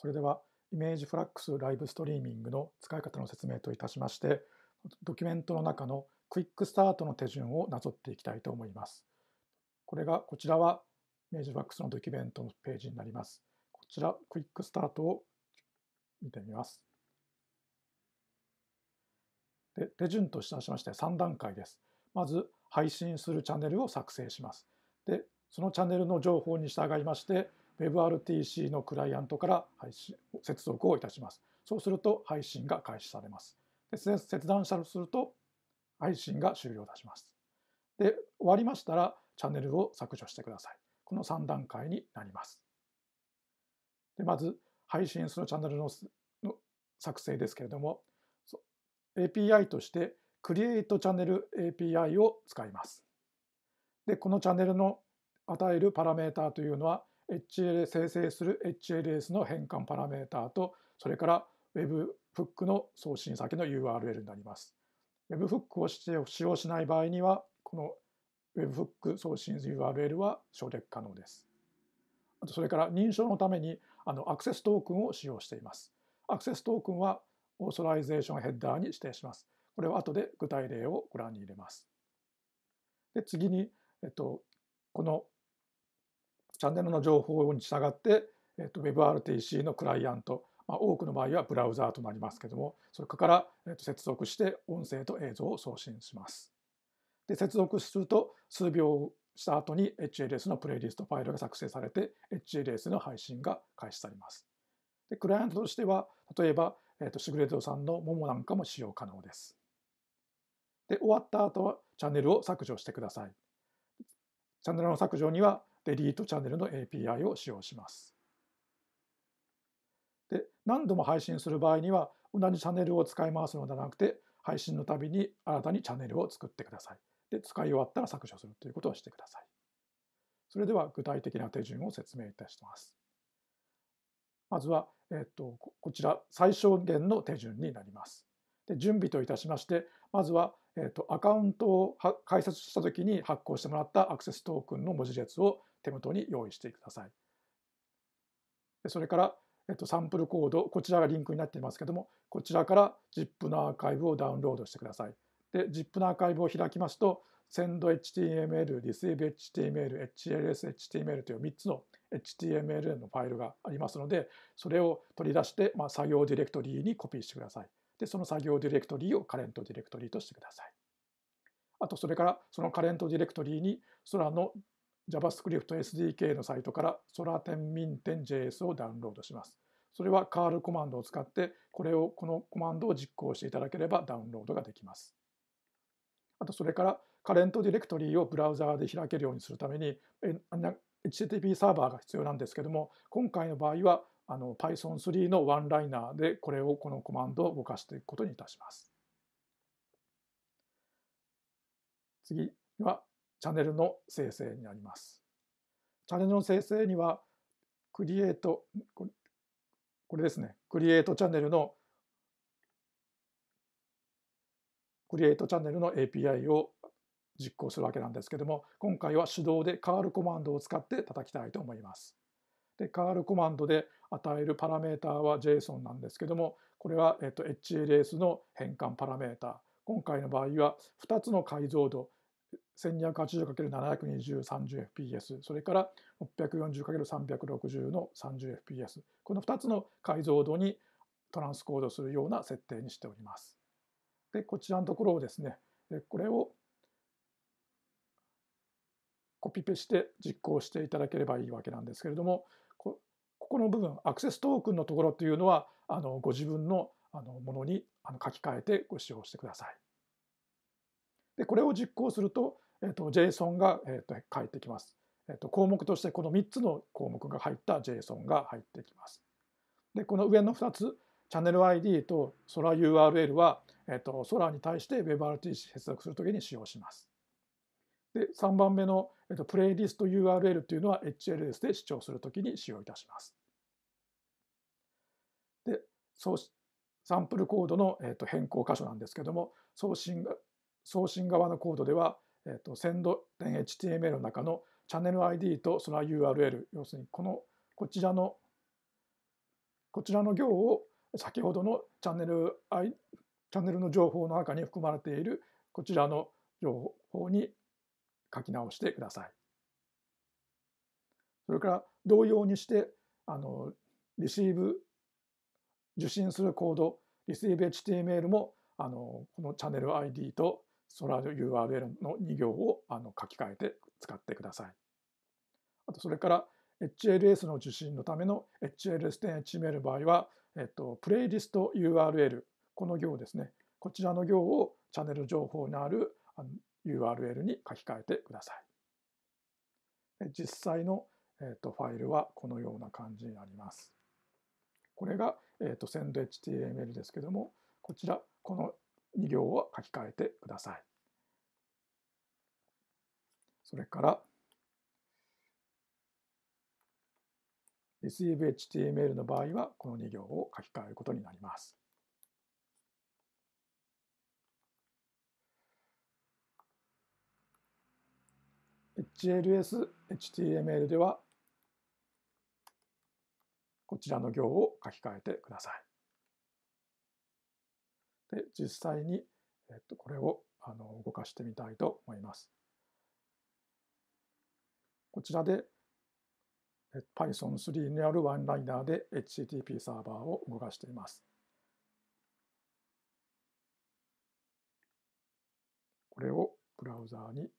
それではイメージフラックスライブストリーミングの使い方の説明といたしましてドキュメントの中のクイックスタートの手順をなぞっていきたいと思います。これがこちらはイメージフラックスのドキュメントのページになります。こちらクイックスタートを見てみます。で手順としまして3段階です。まず配信するチャンネルを作成します。でそのチャンネルの情報に従いまして WebRTC のクライアントから配信接続をいたします。そうすると配信が開始されます。で切断したとすると配信が終了いたします。で、終わりましたらチャンネルを削除してください。この3段階になります。でまず配信するチャンネルの作成ですけれども API として Create チャンネル API を使います。で、このチャンネルの与えるパラメータというのは h l 生成する HLS の変換パラメータとそれから Webhook の送信先の URL になります。Webhook を使用しない場合にはこの Webhook 送信 URL は省略可能です。あとそれから認証のためにあのアクセストークンを使用しています。アクセストークンはオーソライゼーションヘッダーに指定します。これは後で具体例をご覧に入れます。で次に、えっと、このチャンネルの情報に従って、えっと、WebRTC のクライアント、まあ、多くの場合はブラウザーとなりますけども、それから、えっと、接続して音声と映像を送信します。で、接続すると数秒した後に HLS のプレイリストファイルが作成されて、HLS の配信が開始されます。で、クライアントとしては、例えば、えっと、シグレートさんの MOMO なんかも使用可能です。で、終わった後はチャンネルを削除してください。チャンネルの削除にはデリートチャンネルの API を使用します。で何度も配信する場合には同じチャンネルを使い回すのではなくて配信のたびに新たにチャンネルを作ってください。で使い終わったら削除するということをしてください。それでは具体的な手順を説明いたします。まずは、えっと、こちら最小限の手順になります。で準備といたしましてまずはえっ、と、アカウントを開設した時に発行してもらったアクセストークンの文字列を手元に用意してください。でそれから、えっ、と、サンプルコード、こちらがリンクになっていますけども、こちらから ZIP のアーカイブをダウンロードしてください。で、ZIP のアーカイブを開きますと、sendHTML、receiveHTML、HLSHTML という3つの HTML のファイルがありますので、それを取り出して、まあ、作業ディレクトリーにコピーしてください。で、その作業ディレクトリをカレントディレクトリとしてください。あと、それからそのカレントディレクトリに空の JavaScript SDK のサイトから空 o r 1 0 m i n j s をダウンロードします。それはカールコマンドを使って、これを、このコマンドを実行していただければダウンロードができます。あと、それからカレントディレクトリをブラウザーで開けるようにするために、HTTP サーバーが必要なんですけども、今回の場合はあの Python3 のワンライナーでこれをこのコマンドを動かしていくことにいたします。次はチャンネルの生成になります。チャンネルの生成にはクリエイトこれですねクリエイトチャンネルのクリエイトチャンネルの API を実行するわけなんですけども今回は手動でカールコマンドを使って叩きたいと思います。でカールコマンドで与えるパラメータは JSON なんですけども、これは、えっと、HLS の変換パラメータ。今回の場合は2つの解像度、1280×720-30fps、それから 640×360 の 30fps。この2つの解像度にトランスコードするような設定にしております。で、こちらのところをですね、これをコピペして実行していただければいいわけなんですけれども、この部分アクセストークンのところというのはあのご自分のあのものにあの書き換えてご使用してください。でこれを実行すると,、えー、と JSON が、えー、と返ってきます。えー、と項目としてこの3つの項目が入った JSON が入ってきます。でこの上の2つチャンネル ID と SolaURL は、えー、と Sola に対して WebRTC 接続するときに使用します。で3番目の、えー、とプレイリスト URL というのは HLS で視聴するときに使用いたします。送サンプルコードの、えー、と変更箇所なんですけども送信送信側のコードでは、えーと、send.html の中のチャンネル ID とその URL 要するにこのこちらのこちらの行を先ほどのチャンネルチャンネルの情報の中に含まれているこちらの情報に書き直してください。それから同様にしてあの r シーブ受信するコード、ReceiveHTML もあのこのチャンネル ID とソラージ URL の2行をあの書き換えて使ってください。あとそれから HLS の受信のための HLS.html の場合は、えっと、プレイリスト URL この行ですねこちらの行をチャンネル情報のある URL に書き換えてください。実際の、えっと、ファイルはこのような感じになります。これが、えーと、send.html ですけども、こちら、この2行を書き換えてください。それから、receiveHTML の場合は、この2行を書き換えることになります。HLS、HTML では、こちらの行を書き換えてください。で、実際に、えっと、これをあの動かしてみたいと思います。こちらで Python3 にあるワンライナーで HTTP サーバーを動かしています。これをブラウザーに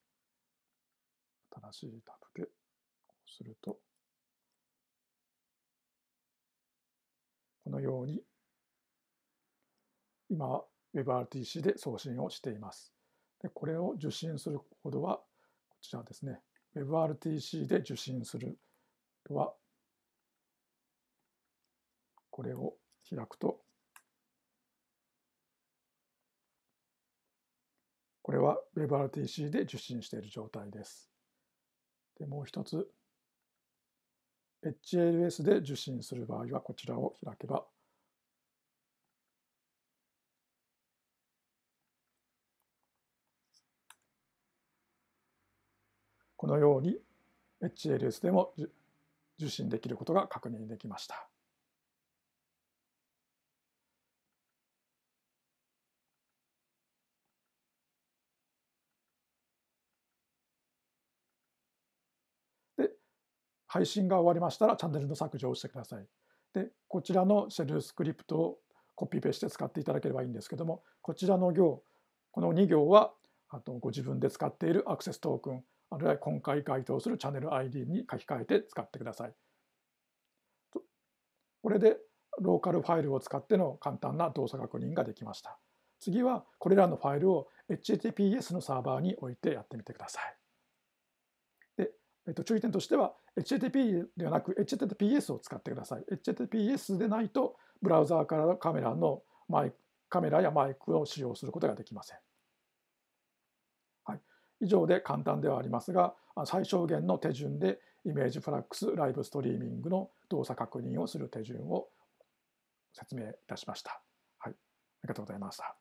新しいタブでするとように今は WebRTC で送信をしています。でこれを受信するほどはこちらですね WebRTC で受信するはこれを開くとこれは WebRTC で受信している状態です。でもう一つ HLS で受信する場合はこちらを開けばこのように HLS でも受信できることが確認できました。配信が終わりましたらチャンネルの削除をしてください。で、こちらのシェルスクリプトをコピペして使っていただければいいんですけども、こちらの行、この2行は、あとご自分で使っているアクセストークン、あるいは今回該当するチャンネル ID に書き換えて使ってください。これでローカルファイルを使っての簡単な動作確認ができました。次はこれらのファイルを HTTPS のサーバーに置いてやってみてください。えっと、注意点としては HTTP ではなく HTTPS を使ってください。HTTPS でないとブラウザーからカメラのマイカメラやマイクを使用することができません。はい、以上で簡単ではありますが最小限の手順でイメージフラックスライブストリーミングの動作確認をする手順を説明いたしました。はい、ありがとうございました。